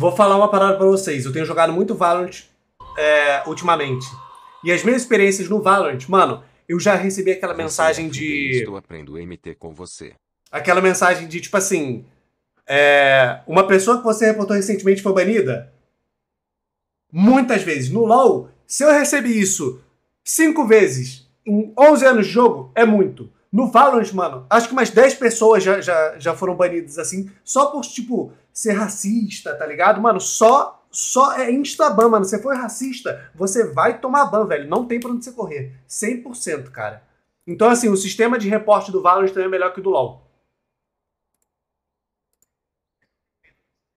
Vou falar uma parada para vocês. Eu tenho jogado muito Valorant é, ultimamente. E as minhas experiências no Valorant, mano, eu já recebi aquela você mensagem é de. Estou aprendendo MT com você. Aquela mensagem de, tipo assim. É, uma pessoa que você reportou recentemente foi banida. Muitas vezes. No LoL, se eu recebi isso cinco vezes em 11 anos de jogo, é muito. No Valorant, mano, acho que umas 10 pessoas já, já, já foram banidas assim, só por, tipo, ser racista, tá ligado? Mano, só só é ban, mano. Você foi racista, você vai tomar ban, velho. Não tem pra onde você correr. 100%, cara. Então, assim, o sistema de reporte do Valorant também é melhor que o do LoL.